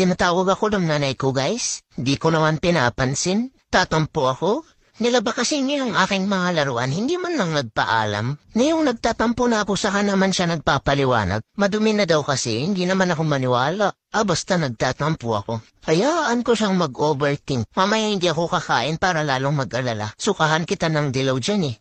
Tinatawag ako ng nanay ko guys, di ko naman pinapansin, tatampo ako. Nila ba kasi ang aking mga laruan hindi man lang nagpaalam? Ngayong nagtatampo na ako saka naman siya nagpapaliwanag. Madumi na daw kasi, hindi naman ako maniwala. Ah, basta nagtatampo ako. Hayaan ko siyang mag-overthink. Mamaya hindi ako kakain para lalong mag-alala. Sukahan kita ng dilaw dyan eh.